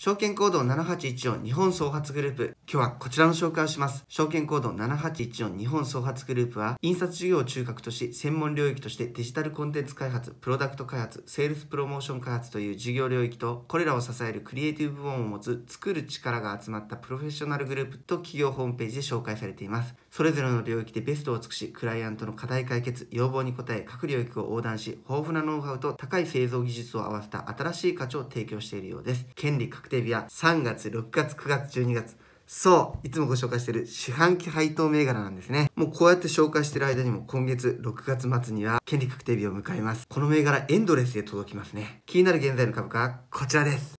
証券コード7814日本創発グループ。今日はこちらの紹介をします。証券コード7814日本創発グループは、印刷事業を中核とし、専門領域としてデジタルコンテンツ開発、プロダクト開発、セールスプロモーション開発という事業領域と、これらを支えるクリエイティブ部門を持つ、作る力が集まったプロフェッショナルグループと企業ホームページで紹介されています。それぞれの領域でベストを尽くし、クライアントの課題解決、要望に応え、各領域を横断し、豊富なノウハウと高い製造技術を合わせた新しい価値を提供しているようです。権利確クテビは3月、6月、9月、12月、そう、いつもご紹介してる四半期配当銘柄なんですね。もうこうやって紹介してる間にも今月6月末には権利確定日を迎えます。この銘柄エンドレスで届きますね。気になる現在の株価はこちらです。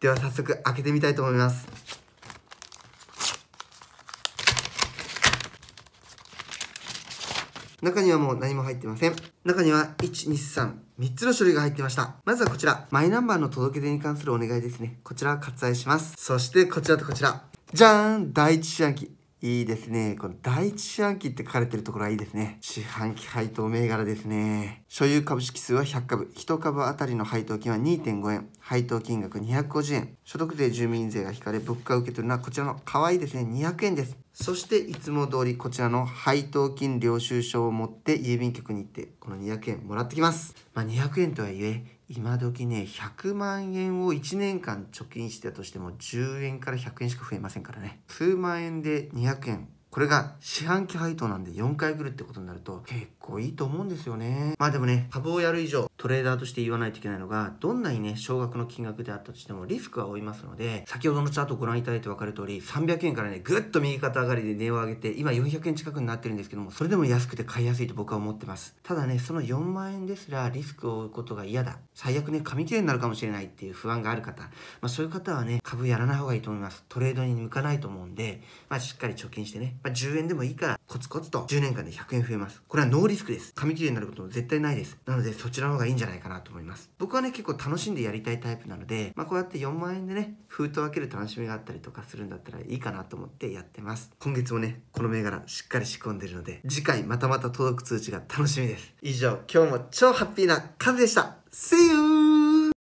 では早速開けてみたいと思います。中にはもう何も入ってません。中には、1、2、3、3つの書類が入ってました。まずはこちら、マイナンバーの届け出に関するお願いですね。こちらは割愛します。そして、こちらとこちら。じゃーん第一四半期いいですね。この第一四半期って書かれてるところはいいですね。四半期配当銘柄ですね。所有株式数は100株。1株当たりの配当金は2.5円。配当金額250円。所得税、住民税が引かれ、物価を受け取るのはこちらの可愛いですね。200円です。そしていつも通りこちらの配当金領収書を持って郵便局に行ってこの200円もらってきます。まあ、200円とはいえ今時ね100万円を1年間貯金してたとしても10円から100円しか増えませんからね数万円で200円これが四半期配当なんで4回来るってことになると結構いいと思うんですよね。まあでもね、株をやる以上トレーダーとして言わないといけないのが、どんなにね、少額の金額であったとしてもリスクは負いますので、先ほどのチャートをご覧いただいて分かる通り、300円からね、ぐっと右肩上がりで値を上げて、今400円近くになってるんですけども、それでも安くて買いやすいと僕は思ってます。ただね、その4万円ですらリスクを負うことが嫌だ。最悪ね、紙切れになるかもしれないっていう不安がある方、まあそういう方はね、株やらない方がいいと思います。トレードに向かないと思うんで、まあしっかり貯金してね、まあ、10円でもいいからコツコツと10年間で100円増えます。これはノーリスクです。紙切れになることも絶対ないです。なのでそちらの方がいいんじゃないかなと思います。僕はね結構楽しんでやりたいタイプなので、まあ、こうやって4万円でね封筒開ける楽しみがあったりとかするんだったらいいかなと思ってやってます。今月もねこの銘柄しっかり仕込んでるので次回またまた届く通知が楽しみです。以上今日も超ハッピーなカズでした。See you!